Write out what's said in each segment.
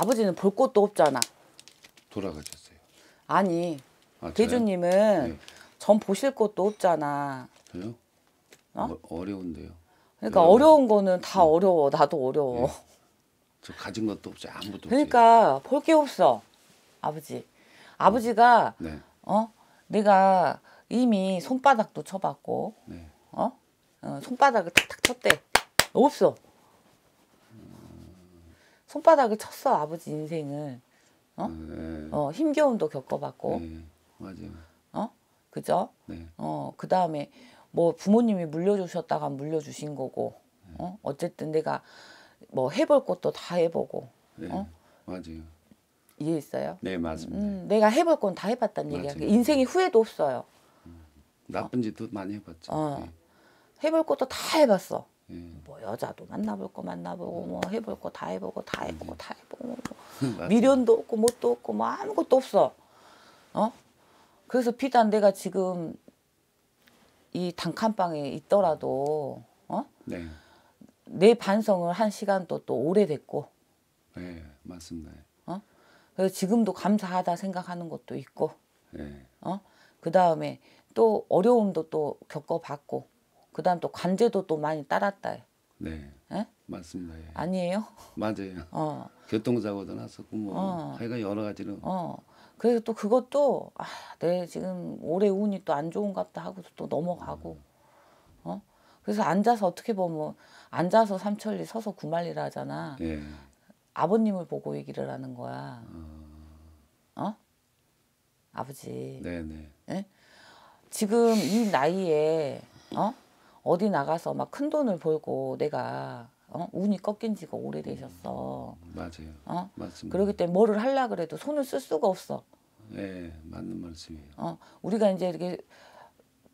아버지는 볼 것도 없잖아. 돌아가셨어요. 아니 아, 대주님은 네. 전 보실 것도 없잖아. 저요? 어? 어 려운데요 그러니까 어 어려운 거는 다 네. 어려워. 나도 어려워. 네. 저 가진 것도 없지 아무도 그러니까 볼 게 없어. 아버지. 아버지가 음. 네. 어? 내가 이미 손바닥도 쳐봤고 네. 어? 어 손바닥을 탁탁 쳤대. 없어. 손바닥을 쳤어 아버지 인생을 어, 네, 네. 어 힘겨움도 겪어봤고 네. 맞아요 어 그죠 네. 어그 다음에 뭐 부모님이 물려주셨다가 물려주신 거고 어 어쨌든 내가 뭐 해볼 것도 다 해보고 네, 어 맞아요 이해했어요 네 맞습니다 음, 내가 해볼 건 다 해봤단 얘기야 인생이 후회도 없어요 음, 나쁜 짓도 많이 해봤죠 어. 네. 해볼 것도 다 해봤어 음. 뭐 여자도 만나볼 거 만나보고 뭐 음. 해볼 거 다 해보고 다 해보고 다 해보고 음. 뭐 미련도 없고 뭣도 없고 뭐 아무것도 없어. 어? 그래서 비단 내가 지금 이 단칸방에 있더라도 어? 네. 내 반성을 한 시간도 또 오래됐고. 네, 맞습니다. 어? 그래서 지금도 감사하다 생각하는 것도 있고. 네. 어? 그 다음에 또 어려움도 또 겪어봤고. 그다음 또 관제도 또 많이 따랐다. 네. 예? 맞습니다. 예. 아니에요? 맞아요. 어. 교통사고도 났었고 뭐 어. 하여간 여러 가지로. 어. 그래서 또 그것도 아, 내 지금 올해 운이 또 안 좋은갑다 하고또 넘어가고. 어. 어? 그래서 앉아서 어떻게 보면 뭐 앉아서 삼천리 서서 구말리라 하잖아. 예. 아버님을 보고 얘기를 하는 거야. 어? 어? 아버지. 네네. 예? 지금 이 나이에 어? 어디 나가서 막 큰 돈을 벌고 내가 어? 운이 꺾인 지가 오래되셨어. 맞아요. 어? 맞습니다. 그러기 때문에 뭐를 하려 그래도 손을 쓸 수가 없어. 예, 맞는 말씀이에요. 어? 우리가 이제 이렇게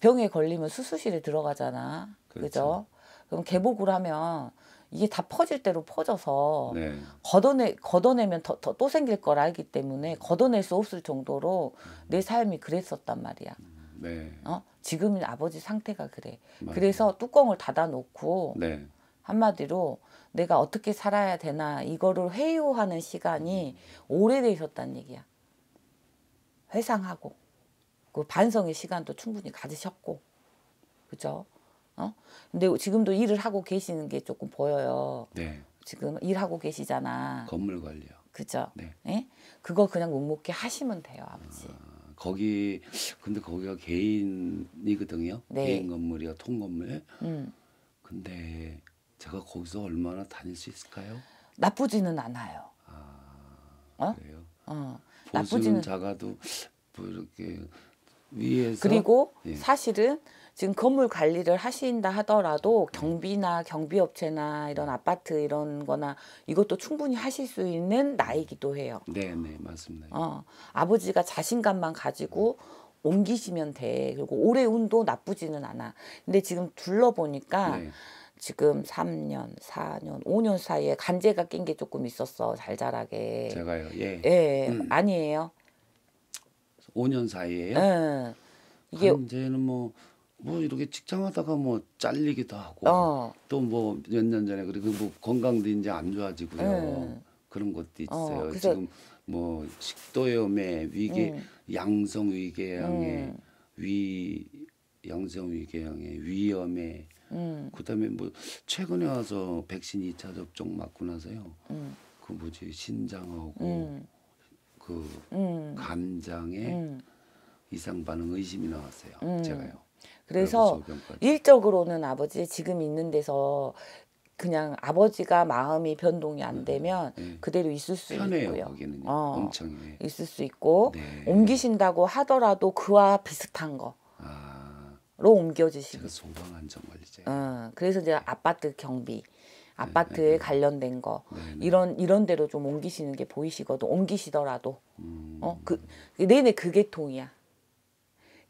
병에 걸리면 수술실에 들어가잖아. 그렇죠. 그죠? 그럼 개복을 하면 이게 다 퍼질 대로 퍼져서 네. 걷어내 걷어내면 더, 더또 생길 걸 알기 때문에 걷어낼 수 없을 정도로 내 삶이 그랬었단 말이야. 음. 네. 어? 지금 아버지 상태가 그래. 맞아요. 그래서 뚜껑을 닫아놓고 네. 한마디로 내가 어떻게 살아야 되나 이거를 회유하는 시간이 음. 오래되셨다는 얘기야. 회상하고 그 반성의 시간도 충분히 가지셨고 그죠? 어? 근데 지금도 일을 하고 계시는 게 조금 보여요. 네. 지금 일하고 계시잖아. 건물 관리요. 그죠? 네. 예? 그거 그냥 묵묵히 하시면 돼요, 아버지. 아... 거기 근데 거기가 개인이거든요. 네. 개인 건물이요, 통건물. 음. 근데 제가 거기서 얼마나 다닐 수 있을까요? 나쁘지는 않아요. 아, 어? 그래요? 어. 보증 나쁘지는 작아도 뭐 이렇게 위에서? 그리고 예. 사실은 지금 건물 관리를 하신다 하더라도 경비나 경비업체나 이런 아파트 이런 거나 이것도 충분히 하실 수 있는 나이기도 해요. 네, 네, 맞습니다. 어, 아버지가 자신감만 가지고 옮기시면 돼. 그리고 올해 운도 나쁘지는 않아. 근데 지금 둘러보니까 네. 지금 3년, 4년, 5년 사이에 간제가 낀 게 조금 있었어. 잘 자라게. 제가요. 예. 예. 음. 아니에요. 5년 사이에요. 네. 이게 이제는 뭐뭐 뭐 이렇게 직장하다가 뭐 잘리기도 하고 어. 또뭐 몇 년 전에 그리고 뭐 건강도 이제 안 좋아지고요. 네. 그런 것도 어, 있어요. 어, 지금 뭐 식도염에 위궤 음. 예. 양성 위궤양에 음. 위 양성 위궤양에 위염에 음. 그다음에 뭐 최근에 와서 백신 2차 접종 맞고 나서요. 그 뭐지 신장하고 그 음. 간장에 음. 이상 반응 의심이 나왔어요. 음. 제가요. 그래서 일적으로는 아버지 지금 있는 데서 그냥 아버지가 마음이 변동이 안 음. 되면 네. 그대로 있을 수 편해요, 있고요. 거기는 어, 엄청 네. 있을 수 있고 네. 옮기신다고 하더라도 그와 비슷한 거. 아. 로 옮겨주시고 제가 소방 안전 관리제. 어, 그래서 이제 아파트 경비 아파트 에 네, 네, 네. 관련된 거 이런 이런 데로 좀 옮기시는 게 보이시거든 옮기시더라도 음. 어그 내내 그게 통이야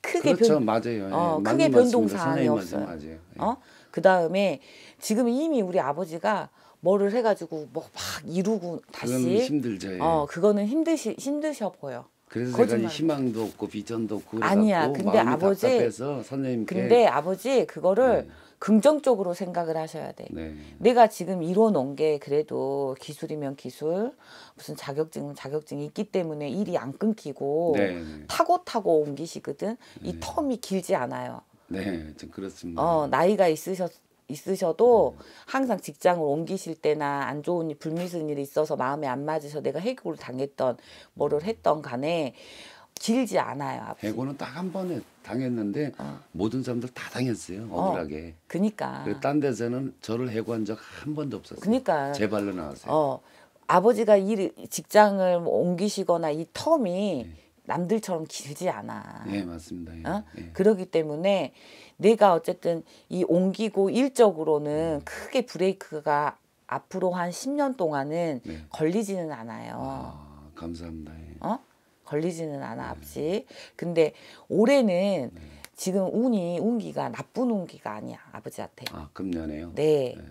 크게 그렇죠, 변 맞아요. 어, 예. 크게 변동사항이 없어요. 맞아요. 예. 어? 그다음에 지금 이미 우리 아버지가 뭐를 해 가지고 뭐 막 이루고 다시 힘들죠. 예. 어, 그거는 힘드시 힘드셔 보여. 그래서 거짓말. 제가 희망도 없고 비전도 없고 아니야. 근데 아버지 답답해서 선생님께 근데 아버지 그거를 예. 긍정적으로 생각을 하셔야 돼. 네. 내가 지금 이뤄놓은 게 그래도 기술이면 기술, 무슨 자격증은 자격증이 있기 때문에 일이 안 끊기고 네. 타고 타고 옮기시거든. 네. 이 텀이 길지 않아요. 네, 그렇습니다. 어, 나이가 있으셨 있으셔도 네. 항상 직장을 옮기실 때나 안 좋은 일, 불미스운 일이 있어서 마음에 안 맞으셔 내가 해고를 당했던 뭐를 네. 했던 간에 길지 않아요. 아버 해고는 딱 한 번에 당했는데 어. 모든 사람들 다 당했어요. 어. 억울하게. 어, 그니까. 딴 데서는 저를 해고한 적 한 번도 없었어요. 그니까. 제 발로 나왔어요. 어. 아버지가 일 직장을 옮기시거나 이 텀이 네. 남들처럼 길지 않아. 네, 맞습니다. 예, 어? 예. 그러기 때문에 내가 어쨌든 이 옮기고 일적으로는 음. 크게 브레이크가 앞으로 한 10년 동안은 네. 걸리지는 않아요. 아, 감사합니다. 예. 어? 걸리지는 않아 앞시. 근데 올해는 네. 지금 운이 운기가 나쁜 운기가 아니야 아버지한테. 아 금년에요? 네. 네.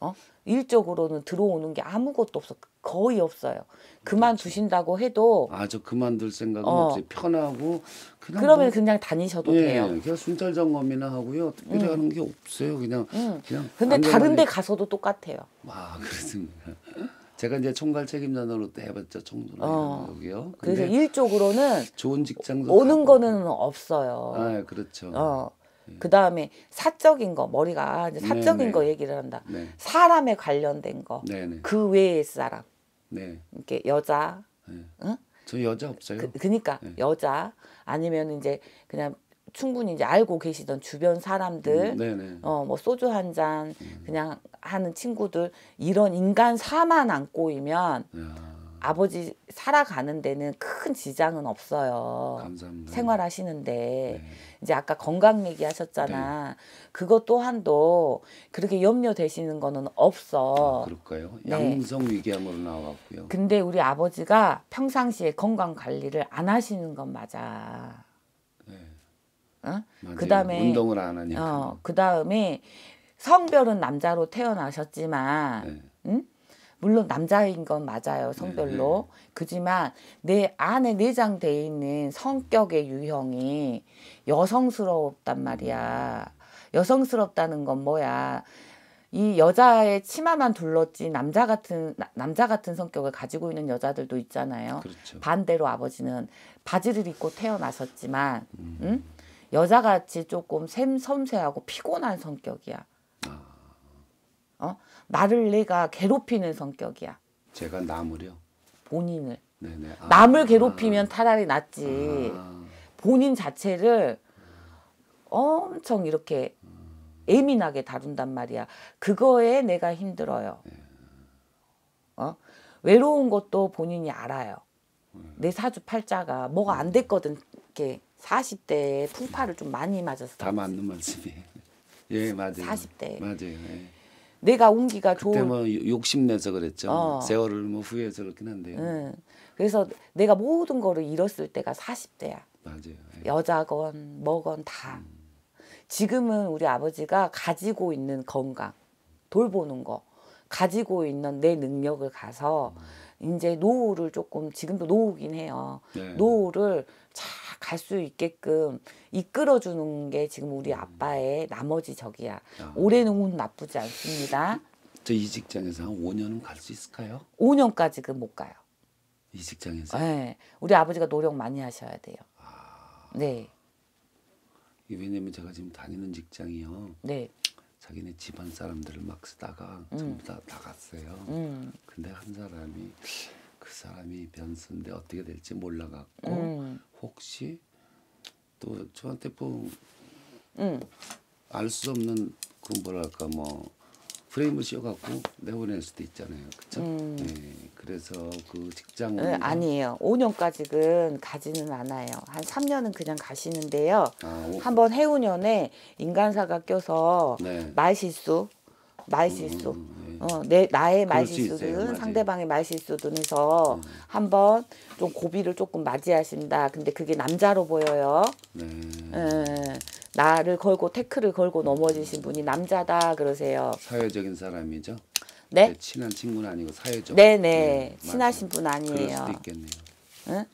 어? 일적으로는 들어오는 게 아무것도 없어 거의 없어요. 그만 두신다고 해도 아 저 그만둘 생각은 어. 없어요. 편하고 그냥 그러면 뭐, 그냥 다니셔도 예, 돼요. 그냥 순찰 점검이나 하고요. 특별히 음. 하는 게 없어요. 그냥 음. 그냥 근데 다른 데 가서도 똑같아요. 아 그렇습니다. 제가 이제 총괄 책임자로도 해봤죠 총소년 어. 거기요. 그래서 일적으로는 좋은 직장도 오는 가고. 거는 없어요. 아 그렇죠. 어. 네. 예. 그 다음에 사적인 거 머리가 아, 이제 네, 사적인 네네. 거 얘기를 한다. 네. 사람에 관련된 거. 네네. 네. 그 외의 사람. 네. 이렇게 여자. 네. 응? 저 여자 없어요. 그, 러니까 네. 여자 아니면 이제 그냥 충분히 이제 알고 계시던 주변 사람들, 음, 어뭐 소주 한잔 음. 그냥 하는 친구들 이런 인간 사만 안 꼬이면 야. 아버지 살아가는 데는 큰 지장은 없어요. 감사합니다. 생활하시는데 네. 이제 아까 건강 얘기하셨잖아. 네. 그것 또한도 그렇게 염려되시는 거는 없어. 아, 그럴까요? 네. 양성 위궤양으로 나왔고요. 근데 우리 아버지가 평상시에 건강 관리를 안 하시는 건 맞아. 어? 그다음에 운동을 안 하니까. 어, 그다음에 성별은 남자로 태어나셨지만 네. 응? 음? 물론 남자인 건 맞아요. 성별로. 네. 네. 그지만 내 안에 내장돼 있는 성격의 유형이 여성스럽단 말이야. 음. 여성스럽다는 건 뭐야? 이 여자의 치마만 둘렀지 남자 같은 나, 남자 같은 성격을 가지고 있는 여자들도 있잖아요. 그렇죠. 반대로 아버지는 바지를 입고 태어나셨지만 음. 응? 음? 여자같이 조금 샘 섬세하고 피곤한 성격이야. 아. 어? 나를 내가 괴롭히는 성격이야. 제가 남을요? 본인을. 네네. 아. 남을 괴롭히면 아. 차라리 낫지. 아. 본인 자체를 엄청 이렇게 예민하게 다룬단 말이야. 그거에 내가 힘들어요. 네. 어? 외로운 것도 본인이 알아요. 내 사주 팔자가 뭐가 안 됐거든. 이렇게 40대에 풍파를 좀 많이 맞았어요. 다 맞는 말씀이 예, 맞아요. 40대. 맞아요. 예. 내가 운기가 좋은 때뭐 욕심내서 그랬죠. 어. 세월을 뭐 후회해서 그렇긴 한데요. 응. 그래서 내가 모든 거를 잃었을 때가 40대야. 맞아요. 예. 여자건 뭐건 다. 음. 지금은 우리 아버지가 가지고 있는 건강, 돌보는 거, 가지고 있는 내 능력을 가서 음. 이제 노후를 조금 지금도 노후긴 해요. 네. 노후를 잘 갈수 있게끔 이끌어주는 게 지금 우리 음. 아빠의 나머지 적이야. 아. 올해는 운 나쁘지 않습니다. 저 이 직장에서 한 5년은 갈 수 있을까요? 5년까지 그못 가요. 이 직장에서? 네. 우리 아버지가 노력 많이 하셔야 돼요. 아... 네. 왜냐면 제가 지금 다니는 직장이요. 네. 자기네 집안 사람들을 막 쓰다가 음. 전부 다 나갔어요. 음. 근데 한 사람이 그 사람이 변수인데 어떻게 될지 몰라갖고 음. 혹시 또 저한테 뭐 음. 알수 없는 그 뭐랄까 뭐 프레임을 씌워갖고 내보낼 수도 있잖아요. 그렇죠? 음. 네, 그래서 그 직장 네, 아니에요. 5년까지는 가지는 않아요. 한 3년은 그냥 가시는데요. 아, 한번 해운년에 인간사가 껴서 네. 말실수, 말실수. 음. 어, 내 나의 말실수든 상대방의 말실수든 해서 음. 한번 좀 고비를 조금 맞이하신다. 근데 그게 남자로 보여요. 네. 에, 예. 나를 걸고 태클을 걸고 넘어지신 분이 남자다 그러세요. 사회적인 사람이죠. 네. 네 친한 친구는 아니고 사회적. 네네 네. 네, 친하신 분 아니에요. 그럴 수도 있겠네요. 응?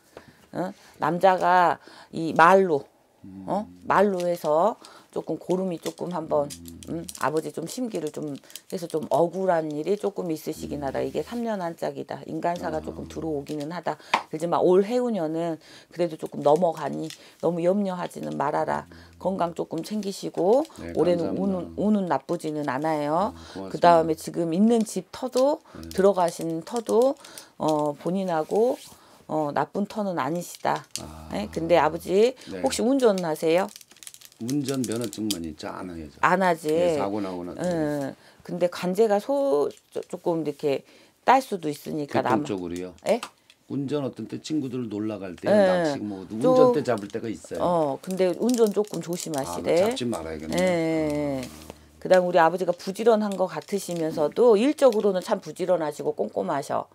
응? 남자가 이 말로 어? 음. 어? 말로 해서 조금 고름이 조금 한번 음, 아버지 좀 심기를 좀 해서 좀 억울한 일이 조금 있으시긴 하다. 이게 3년 한 짝이다. 인간사가 아. 조금 들어오기는 하다. 그렇지만 올 해운년은 그래도 조금 넘어가니 너무 염려하지는 말아라. 건강 조금 챙기시고 네, 올해는 운은, 운은 나쁘지는 않아요. 아, 그 다음에 지금 있는 집 터도 네. 들어가신 터도 어, 본인하고 어, 나쁜 터는 아니시다. 아... 네? 근데 아버지 네. 혹시 운전하세요? 운전 면허증만 있지 안 하죠. 안 하지. 네, 사고 나거나. 응. 근데 관제가 소 조금 이렇게 딸 수도 있으니까 남. 쪽으로요. 예? 운전 어떤 때 친구들 놀러 갈때 낚시 뭐 운전 때 잡을 때가 있어요. 어, 근데 운전 조금 조심하시래. 아, 잡지 말아야겠네. 네. 예, 아. 예. 그다음 우리 아버지가 부지런한 것 같으시면서도 일적으로는 참 부지런하시고 꼼꼼하셔.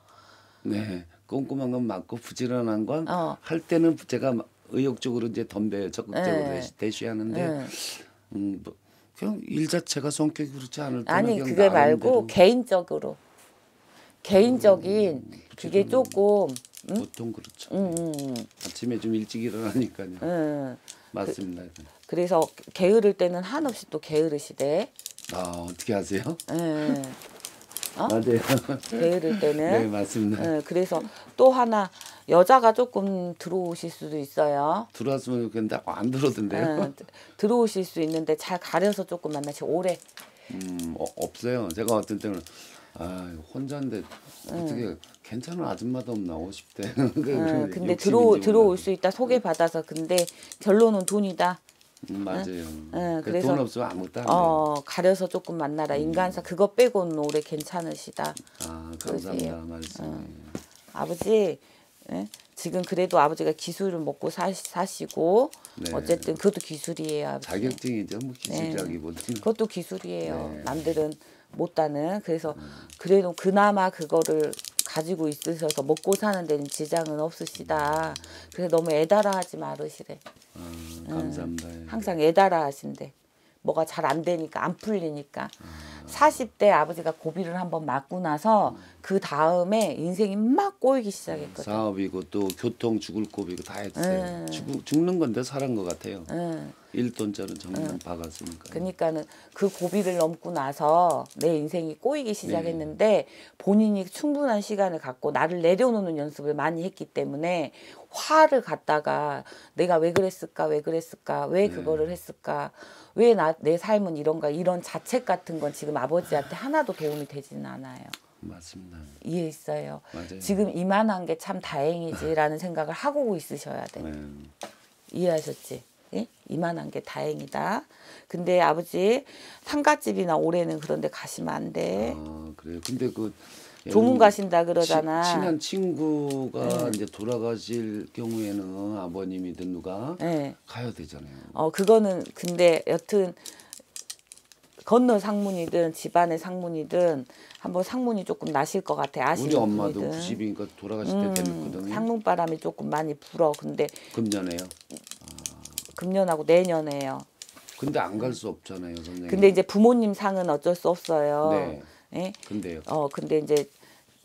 네, 꼼꼼한 건 맞고 부지런한 건할 어. 때는 제가 의욕적으로 이제 덤벼요. 적극적으로 네. 대시, 하는데 네. 음, 뭐 그냥 일 자체가 성격이 그렇지 않을 뿐 아니 그게 말고 개인적으로 개인적인 음, 그게 조금 음? 보통 그렇죠. 음, 음, 음. 아침에 좀 일찍 일어나니까요. 네. 맞습니다. 그, 래서 게으를 때는 한없이 또 게으르시대. 아 어떻게 하세요? 네. 아, 네. 어? 맞아요. 게으를 때는. 네 맞습니다. 네, 그래서 또 하나 여자가 조금 들어오실 수도 있어요. 들어왔으면 좋겠는데 안 들어오던데요. 응, 들어오실 수 있는데 잘 가려서 조금 만나시 오래. 음 어, 없어요. 제가 어떤 때는 아 혼자인데 어떻게 응. 괜찮은 아줌마도 없나 50대. 응, 근데 들어 들어올 수 있다 소개 받아서 근데 결론은 돈이다. 음, 맞아요. 응, 그 그래서 돈 없으면 아무것도 안 어, 가려서 조금 만나라. 음. 인간사 그거 빼고는 올해 괜찮으시다. 아 감사합니다 그러세요. 말씀. 아버지 예? 지금 그래도 아버지가 기술을 먹고 사, 시고 네. 어쨌든 그것도 기술이에요. 아버지. 자격증이죠. 뭐기술이기보다 네. 예. 그것도 기술이에요. 네. 남들은 못다는 그래서 음. 그래도 그나마 그거를 가지고 있으셔서 먹고 사는 데는 지장은 없으시다. 음. 그래서 너무 애달아하지 말으시래. 아, 음, 감사합니다. 항상 애달아하신데 뭐가 잘 안 되니까 안 풀리니까. 아. 사십 대 아버지가 고비를 한번 맞고 나서 그 다음에 인생이 막 꼬이기 시작했거든요. 사업이고 또 교통 죽을 고비고 다 했어요. 예. 죽, 죽는 건데 살은 것 같아요. 예. 일돈짜리 정말 예. 박았으니까. 그러니까는 그 고비를 넘고 나서 내 인생이 꼬이기 네. 시작했는데 네. 본인이 충분한 시간을 갖고 나를 내려놓는 연습을 많이 했기 때문에 화를 갖다가 내가 왜 그랬을까 왜 그랬을까 왜 네. 그거를 네. 했을까 왜 나 내 삶은 이런가 이런 자책 같은 건 지금 지금 아버지한테 하나도 도움이 되지는 않아요. 맞습니다. 이해 있어요. 맞아요. 지금 이만한 게 참 다행이지라는 생각을 하고 있으셔야 돼. 네. 이해하셨지? 예? 이만한 게 다행이다. 근데 아버지 상가집이나 올해는 그런데 가시면 안 돼. 아 그래요. 근데 그 음. 조문 가신다 그러잖아. 치, 친한 친구가 네. 이제 돌아가실 경우에는 아버님이든 누가 네. 가야 되잖아요. 어 그거는 근데 여튼 건너 상문이든 집안의 상문이든 한번 상문이 조금 나실 것 같아. 아시는 우리 엄마도 90이니까 돌아가실 때 됐거든요. 음, 상문바람이 조금 많이 불어. 근데 금년에요. 아. 금년하고 내년에요. 근데 안 갈 수 없잖아요, 선생님. 근데 이제 부모님 상은 어쩔 수 없어요. 네. 예? 근데요. 어, 근데 이제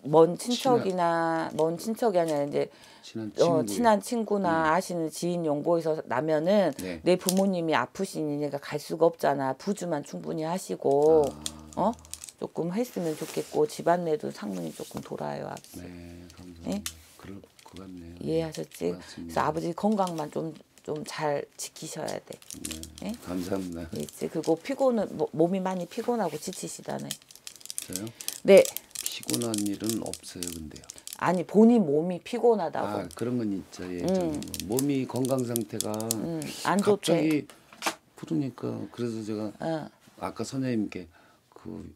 먼 친척이나 친한. 먼 친척이 아니라 이제 친한, 어, 친한 친구나 음. 아시는 지인 용고에서 나면은 네. 내 부모님이 아프시니까 갈 수가 없잖아. 부주만 충분히 하시고 아. 어 조금 했으면 좋겠고 집안내도 상문이 조금 돌아요. 아버지. 네, 네? 그럴 것 같네요. 네, 이해하셨지? 그래서 아버지 건강만 좀 좀 잘 지키셔야 돼. 네, 네? 감사합니다. 있지. 그리고 피곤은 뭐, 몸이 많이 피곤하고 지치시다네. 저요? 네. 피곤한 일은 없어요, 근데요. 아니 본인 몸이 피곤하다고. 아, 그런 건 있죠. 예, 음. 몸이 건강 상태가 음, 안 갑자기 좋대. 그러니까 그래서 제가 어. 아까 선생님께 그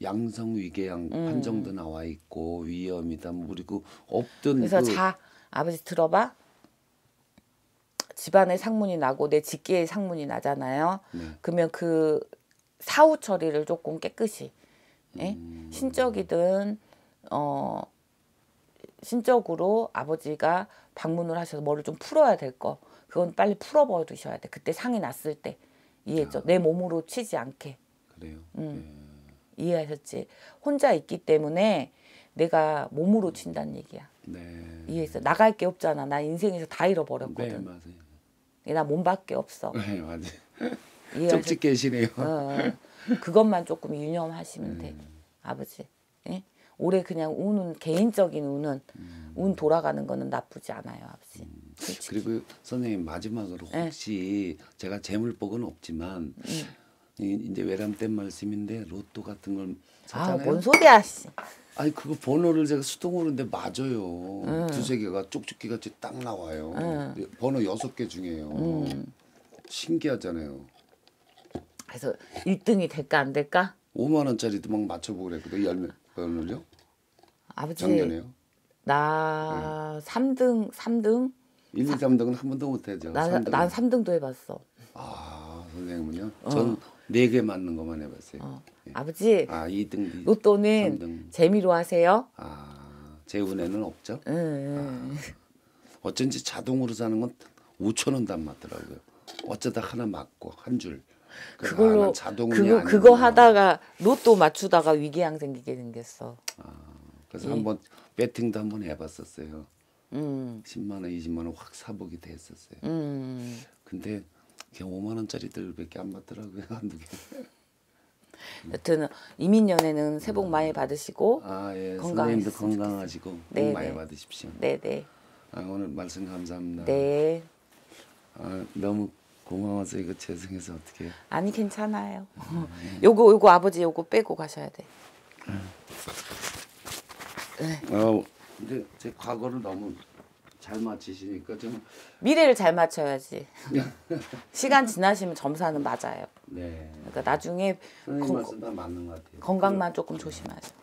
양성 위궤양 음. 판정도 나와 있고 위염이다 뭐 그리고 없던 그래서 그자 아버지 들어봐. 집안에 상문이 나고 내 직계에 상문이 나잖아요. 네. 그러면 그 사후 처리를 조금 깨끗이 예? 음. 신적이든 어 신적으로 아버지가 방문을 하셔서 뭐를 좀 풀어야 될 거. 그건 빨리 풀어버리셔야 돼. 그때 상이 났을 때. 이해했죠? 아, 내 몸으로 치지 않게. 그래요? 음. 네. 이해하셨지? 혼자 있기 때문에 내가 몸으로 음. 친다는 얘기야. 네. 이해했어? 나갈 게 없잖아. 나 인생에서 다 잃어버렸거든. 네, 맞아요. 나 몸밖에 없어. 네, 맞아요. 쪽지 깨시네요. 어, 어, 그것만 조금 유념하시면 네. 돼. 음. 아버지. 예? 올해 그냥 운은 개인적인 운은 음. 운 돌아가는 거는 나쁘지 않아요, 아버지. 음. 그리고 선생님 마지막으로 네. 혹시 네. 제가 재물복은 없지만 음. 이, 이제 외람된 말씀인데 로또 같은 걸 사잖아요. 아, 뭔 소리야, 씨. 아니 그거 번호를 제가 수동으로 근데 맞아요. 음. 두세 개가 쪽집기 같이 딱 나와요. 음. 번호 여섯 개 중에요. 음. 신기하잖아요. 그래서 1등이 될까 안 될까? 5만 원짜리도 막 맞춰보고 그랬거든. 열명 몇년요 아버지 작년에요. 나 네. 음. 3등 3등 1, 2, 3등은 한 번도 못 해죠. 난, 3등. 난 3등도 해봤어. 아 선생님은요? 어. 전4개 맞는 것만 해봤어요. 어. 예. 아버지. 아 2등. 로또는 3등. 재미로 하세요? 아제 운에는 없죠. 음. 아, 어쩐지 자동으로 사는 건 5천 원단 맞더라고요. 어쩌다 하나 맞고 한 줄. 그걸로 그거 그거 하다가 로또 맞추다가 위궤양 생기게 생겼어. 아, 그래서 예. 한번 배팅도 한 번 해봤었어요. 음. 10만 원, 20만 원 확 사보기도 었어요 음. 근데 그냥 5만 원짜리들밖에 안 맞더라고요, 한두 개. 여튼 이민연에는 새복 많이 음. 받으시고 아, 예. 건강하시 건강하시고 네, 많이 네. 받으십시오. 네, 네. 아, 오늘 말씀 감사합니다. 네. 아, 너무 고마워서 이거 죄송해서 어떻게 아니 괜찮아요 음. 요거 요거 아버지 요거 빼고 가셔야 돼 음. 네. 어, 근데 제 과거를 너무 잘 맞히시니까 좀 미래를 잘 맞춰야지 시간 지나시면 점사는 맞아요 네 그러니까 나중에 건, 맞는 것 같아요 건강만 네. 조금 조심하세요